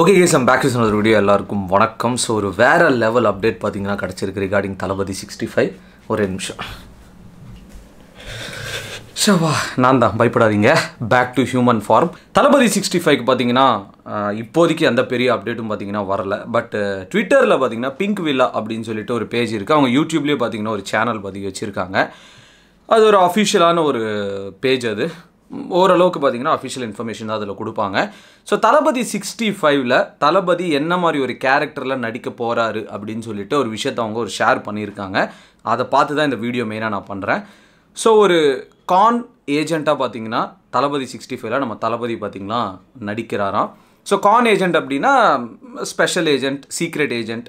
okay guys am back ஒரு video எல்லாருக்கும் வணக்கம் ஸோ ஒரு வேறு லெவல் அப்டேட் பார்த்தீங்கன்னா கிடச்சிருக்கு ரிகார்டிங் தளபதி சிக்ஸ்டி ஃபைவ் ஒரே நிமிஷம் ஷவா நான் தான் பயப்படாதீங்க back to human form Thalapathy sixty ஃபைவ்க்கு பார்த்தீங்கன்னா இப்போதைக்கு அந்த பெரிய அப்டேட்டும் பார்த்தீங்கன்னா வரல பட் ட்விட்டரில் பார்த்தீங்கன்னா பிங்க் வில்லா அப்படின்னு சொல்லிட்டு ஒரு பேஜ் இருக்குது அவங்க யூடியூப்லேயே பார்த்தீங்கன்னா ஒரு சேனல் பதிவு வச்சுருக்காங்க அது ஒரு அஃபிஷியலான ஒரு பேஜ் அது ஓரளவுக்கு பார்த்தீங்கன்னா அஃபிஷியல் இன்ஃபர்மேஷன் தான் அதில் கொடுப்பாங்க ஸோ தளபதி சிக்ஸ்டி ஃபைவ்ல தளபதி என்ன மாதிரி ஒரு கேரக்டரில் நடிக்க போகிறாரு அப்படின்னு சொல்லிட்டு ஒரு விஷயத்த அவங்க ஒரு ஷேர் பண்ணியிருக்காங்க அதை பார்த்து தான் இந்த வீடியோ மெயினாக நான் பண்ணுறேன் ஸோ ஒரு கான் ஏஜெண்ட்டாக பார்த்தீங்கன்னா தளபதி சிக்ஸ்டி ஃபைவ்ல நம்ம தளபதி பார்த்திங்கன்னா நடிக்கிறாராம் ஸோ கான் ஏஜெண்ட் அப்படின்னா special agent secret agent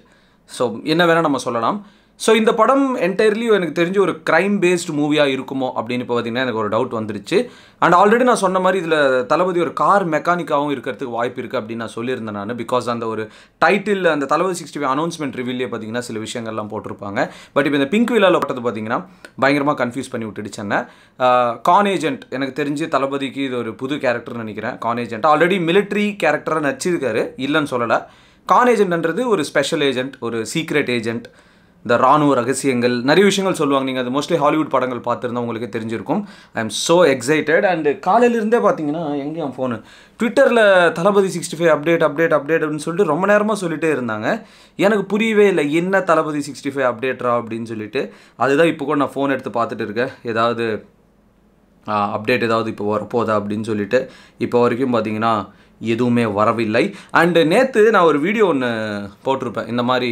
so என்ன வேணால் நம்ம சொல்லலாம் ஸோ இந்த படம் என்டையர்லி எனக்கு தெரிஞ்சு ஒரு க்ரைம் பேஸ்டு மூவியாக இருக்குமோ அப்படின்னு இப்போ பார்த்தீங்கன்னா எனக்கு ஒரு டவுட் வந்துருச்சு அண்ட் ஆல்ரெடி நான் சொன்ன மாதிரி இதில் தளபதி ஒரு கார் மெக்கானிக்காகவும் இருக்கிறதுக்கு வாய்ப்பு இருக்குது அப்படின்னு நான் சொல்லியிருந்தேன் நான் பிகாஸ் அந்த ஒரு டைட்டில் அந்த தளபதி சிக்ஸ்டி ஃபைவ் அனௌன்ஸ்மெண்ட் ரிவியூலே பார்த்தீங்கன்னா சில விஷயங்கள்லாம் போட்டிருப்பாங்க பட் இப்போ இந்த பிங்க் வில்லாவில் போட்டது பார்த்தீங்கன்னா பயங்கரமாக கன்ஃபியூஸ் பண்ணி விட்டுடுச்சு என்ன கான் ஏஜென்ட் எனக்கு தெரிஞ்சு தளபதிக்கு இது ஒரு புது கேரக்டர்னு நினைக்கிறேன் கான் ஏஜென்ட் ஆல்ரெடி மிலிட்ரி கேரக்டராக நடிச்சிருக்காரு இல்லைன்னு சொல்லலை கான் ஏஜென்ட்ன்றது ஒரு ஸ்பெஷல் ஏஜென்ட் ஒரு சீக்ரெட் ஏஜென்ட் இந்த ராணுவ ரகசியங்கள் நிறைய விஷயங்கள் சொல்லுவாங்க நீங்கள் அது மோஸ்ட்லி ஹாலிவுட் படங்கள் பார்த்துருந்தா உங்களுக்கு தெரிஞ்சிருக்கும் I am so excited and காலையிலிருந்தே பார்த்தீங்கன்னா எங்கேயும் ஃபோனு ட்விட்டரில் Thalapathy sixty five update update update அப்படின்னு சொல்லிட்டு ரொம்ப நேரமாக சொல்லிகிட்டே இருந்தாங்க எனக்கு புரியவே இல்லை என்ன தளபதி சிக்ஸ்டி ஃபைவ் அப்டேட்ரா அப்படின்னு சொல்லிட்டு அதுதான் இப்போ கூட நான் ஃபோன் எடுத்து பார்த்துட்டு இருக்கேன் ஏதாவது அப்டேட் ஏதாவது இப்போ வரப்போதா அப்படின்னு சொல்லிட்டு இப்போ வரைக்கும் பார்த்தீங்கன்னா எதுவுமே வரவில்லை அண்டு நேற்று நான் ஒரு வீடியோ ஒன்று போட்டிருப்பேன் இந்த மாதிரி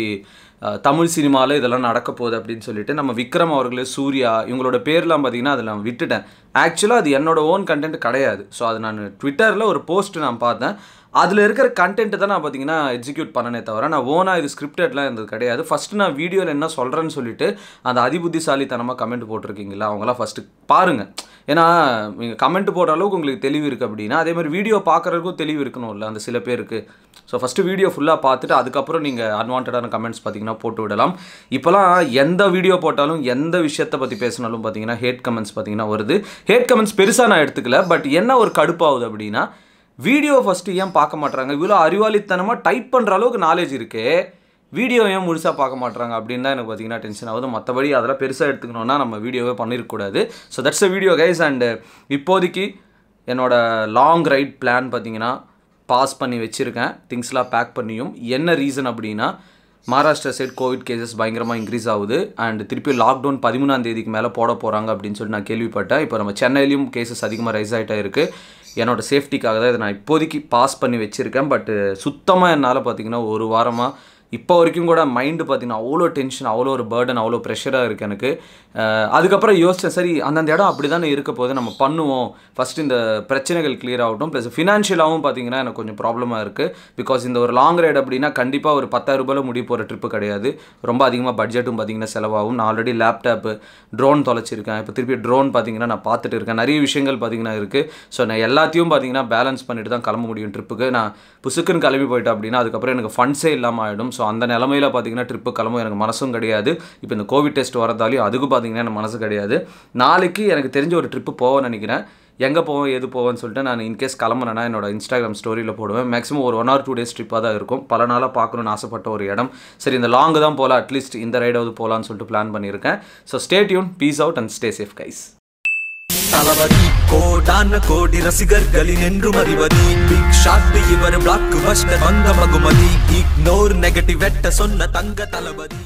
தமிழ் சினிமாவில் இதெல்லாம் நடக்க போகுது அப்படின்னு சொல்லிட்டு நம்ம விக்ரம் அவர்களே சூர்யா இவங்களோட பேர்லாம் பார்த்தீங்கன்னா அதில் நான் விட்டுட்டேன் ஆக்சுவலாக அது என்னோட ஓன் கண்டென்ட் கிடையாது ஸோ அது நான் ட்விட்டரில் ஒரு போஸ்ட் நான் பார்த்தேன் அதில் இருக்கிற கண்டென்ட்டு தான் நான் பார்த்தீங்கன்னா எக்ஸிக்யூட் பண்ணனே தவிர நான் ஓனாக இது ஸ்கிரிப்டட்லாம் இருந்தது கிடையாது ஃபஸ்ட்டு நான் வீடியோவில் என்ன சொல்கிறேன்னு சொல்லிட்டு அந்த அதிபுத்திசாலித்தனமாக கமெண்ட் போட்டிருக்கீங்களா அவங்களாம் ஃபஸ்ட்டு பாருங்கள் ஏன்னா நீங்கள் கமெண்ட் போடுற அளவுக்கு உங்களுக்கு தெளிவு இருக்குது அப்படின்னா அதே மாதிரி வீடியோ பார்க்குறதுக்கும் தெளிவு இருக்கணும் இல்லை அந்த சில பேருக்கு ஸோ ஃபஸ்ட்டு வீடியோ ஃபுல்லாக பார்த்துட்டு அதுக்கப்புறம் நீங்கள் அன்வான்டான கமெண்ட்ஸ் பார்த்தீங்கன்னா போட்டு விடலாம் இப்போலாம் எந்த வீடியோ போட்டாலும் எந்த விஷயத்தை பற்றி பேசினாலும் பார்த்தீங்கன்னா ஹேட் கமெண்ட்ஸ் பார்த்தீங்கன்னா வருது ஹேட் கமெண்ட்ஸ் பெருசாக நான் எடுத்துக்கல பட் என்ன ஒரு கடுப்பாகுது அப்படின்னா வீடியோ ஃபஸ்ட்டு ஏன் பார்க்க மாட்டுறாங்க இவ்வளோ அறிவாளித்தனமாக டைப் பண்ணுற அளவுக்கு நாலேஜ் இருக்குது வீடியோ ஏன் முழுசாக பார்க்க மாட்றாங்க அப்படின்னு தான் எனக்கு பார்த்தீங்கன்னா டென்ஷன் ஆகுது மற்றபடி அதெல்லாம் பெருசாக எடுத்துக்கணுன்னா நம்ம வீடியோவே பண்ணிடக்கூடாது so that's a video guys and இப்போதைக்கு என்னோடய லாங் ரைட் பிளான் பார்த்தீங்கன்னா பாஸ் பண்ணி வச்சுருக்கேன் திங்ஸ்லாம் பேக் பண்ணியும் என்ன ரீசன் அப்படின்னா மகாராஷ்டிரா சைட் கோவிட் கேசஸ் பயங்கரமாக இன்க்ரீஸ் ஆகுது அண்ட் திருப்பி லாக்டவுன் பதிமூணாம் தேதிக்கு மேலே போட போகிறாங்க அப்படின்னு சொல்லி நான் கேள்விப்பட்டேன் இப்போ நம்ம சென்னையிலையும் கேசஸ் அதிகமாக ரைஸ் ஆகிட்டே இருக்குது என்னோடய சேஃப்டிக்காக தான் இதை நான் இப்போதைக்கு பாஸ் பண்ணி வச்சுருக்கேன் பட் சுத்தமாக என்னால் பார்த்திங்கன்னா ஒரு வாரமாக இப்போ வரைக்கும் கூட மைண்டு பார்த்தீங்கன்னா அவ்வளோ டென்ஷன் அவ்வளோ ஒரு பேர்டன் அவ்வளோ ப்ரெஷராக இருக்குது எனக்கு அதுக்கப்புறம் யோசித்தேன் சரி அந்தந்த இடம் அப்படி தானே இருக்க போது நம்ம பண்ணுவோம் ஃபஸ்ட் இந்த பிரச்சனைகள் கிளியர் ஆகட்டும் ப்ளஸ் ஃபினான்ஷியலாகவும் பார்த்தீங்கன்னா எனக்கு கொஞ்சம் ப்ராப்ளமாக இருக்குது பிகாஸ் இந்த ஒரு லாங் ரைடு அப்படின்னா கண்டிப்பாக ஒரு பத்தாயிரம் ரூபாயில் முடிய போகிற ட்ரிப்பு கிடையாது ரொம்ப அதிகமாக பட்ஜெட்டும் பார்த்திங்கன்னா செலவாகும் நான் ஆல்ரெடி லேப்டாப்பு ட்ரோன் தொலைச்சிருக்கேன் இப்போ திருப்பி ட்ரோன் பார்த்திங்கன்னா நான் பார்த்துட்டு இருக்கேன் நிறைய விஷயங்கள் பார்த்திங்கன்னா இருக்குது ஸோ நான் எல்லாத்தையும் பார்த்திங்கன்னா பேலன்ஸ் பண்ணிட்டு தான் கிளம்ப முடியும் ட்ரிப்புக்கு நான் புசுக்குன்னு கிளம்பி போயிட்டேன் அப்படின்னா அதுக்கப்புறம் எனக்கு ஃபண்ட்ஸே இல்லாமல் ஆகிடும் ஸோ ஸோ அந்த நிலமையில் பார்த்தீங்கன்னா ட்ரிப்பு கிளம்பும் எனக்கு மனசும் கிடையாது இப்போ இந்த கோவிட் டெஸ்ட் வரதாலையும் அதுக்கு பார்த்தீங்கன்னா எனக்கு மனசு கிடையாது நாளைக்கு எனக்கு தெரிஞ்ச ஒரு ட்ரிப்பு போக நினைக்கிறேன் எங்கே போவோம் எது போவோம்னு சொல்லிட்டு நான் இன்கேஸ் கிளம்புறேன்னா என்னோட இன்ஸ்டாகிராம் ஸ்டோரியில் போடுவேன் மேக்ஸிமம் ஒரு ஒன் ஆர் டூ டேஸ் ட்ரிப்பாக தான் இருக்கும் பல நாளாக பார்க்கணுன்னு ஆசைப்பட்ட ஒரு இடம் சரி இந்த லாங்கு தான் போகலாம் அட்லீஸ்ட் இந்த ரைடாவது போகலான்னு சொல்லிட்டு பிளான் பண்ணியிருக்கேன் ஸோ யூன் peace out and stay safe guys Thalapathy கோடான கோடி ரசிகர்களின் என்று அறிவதி பிக் ஷாட் இவர் பிளாக் பஸ்டர் வந்த மகுமதி இக்னோர் நெகட்டிவ் வெட்ட சொன்ன தங்க தளபதி